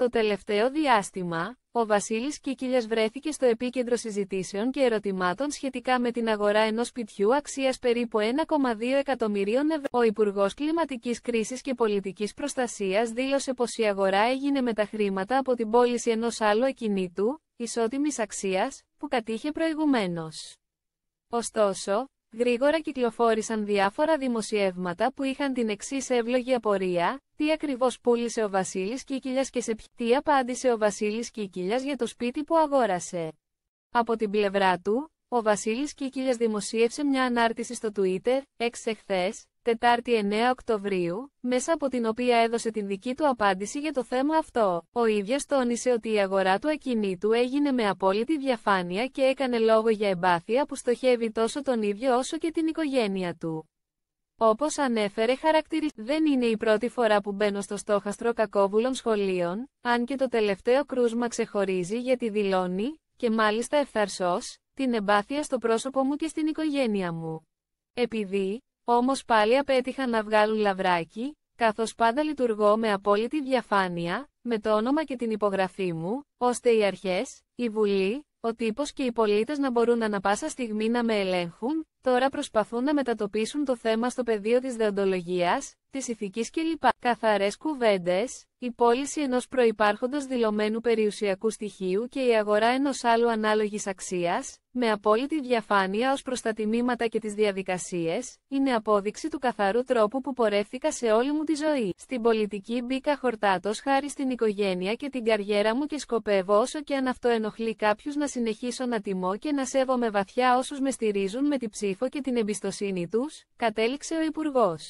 Το τελευταίο διάστημα, ο Βασίλης Κίκυλιας βρέθηκε στο επίκεντρο συζητήσεων και ερωτημάτων σχετικά με την αγορά ενός σπιτιού αξίας περίπου 1,2 εκατομμυρίων ευρώ. Ο Υπουργός Κλιματικής Κρίσης και Πολιτικής Προστασίας δήλωσε πως η αγορά έγινε με τα χρήματα από την πώληση ενός άλλου εκινήτου, ισότιμης αξίας, που κατήχε προηγουμένως. Ωστόσο, Γρήγορα κυκλοφόρησαν διάφορα δημοσιεύματα που είχαν την εξής εύλογη απορία, τι ακριβώς πούλησε ο Βασίλης Κίκυλιας και σε τι απάντησε ο Βασίλης Κίκυλιας για το σπίτι που αγόρασε. Από την πλευρά του, ο Βασίλης Κίκυλια δημοσίευσε μια ανάρτηση στο Twitter, έξ 4 Τετάρτη 9 Οκτωβρίου, μέσα από την οποία έδωσε την δική του απάντηση για το θέμα αυτό. Ο ίδιος τόνισε ότι η αγορά του ακινήτου έγινε με απόλυτη διαφάνεια και έκανε λόγο για εμπάθεια που στοχεύει τόσο τον ίδιο όσο και την οικογένεια του. Όπως ανέφερε χαρακτηριστικά δεν είναι η πρώτη φορά που μπαίνω στο στόχαστρο κακόβουλων σχολείων, αν και το τελευταίο κρούσμα ξεχωρίζει γιατί δηλώνει και μάλιστα ευθαρσός, την εμπάθεια στο πρόσωπο μου και στην οικογένεια μου. Επειδή, όμως πάλι απέτυχα να βγάλουν λαβράκι, καθώς πάντα λειτουργώ με απόλυτη διαφάνεια, με το όνομα και την υπογραφή μου, ώστε οι αρχές, η Βουλή, ο τύπος και οι πολίτες να μπορούν ανα πάσα στιγμή να με ελέγχουν, τώρα προσπαθούν να μετατοπίσουν το θέμα στο πεδίο της δεοντολογίας, της ηθικής κλπ. Καθαρές κουβέντες, η πώληση ενός προϋπάρχοντος δηλωμένου περιουσιακού στοιχείου και η αγορά ενός άλλου ανάλογης αξίας, με απόλυτη διαφάνεια ως προς τα τιμήματα και τις διαδικασίες, είναι απόδειξη του καθαρού τρόπου που πορεύτηκα σε όλη μου τη ζωή. Στην πολιτική μπήκα χορτάτος χάρη στην οικογένεια και την καριέρα μου και σκοπεύω όσο και αν αυτό ενοχλεί κάποιους να συνεχίσω να τιμώ και να σέβομαι βαθιά όσους με στηρίζουν με την ψήφο και την εμπιστοσύνη τους, κατέληξε ο υπουργός.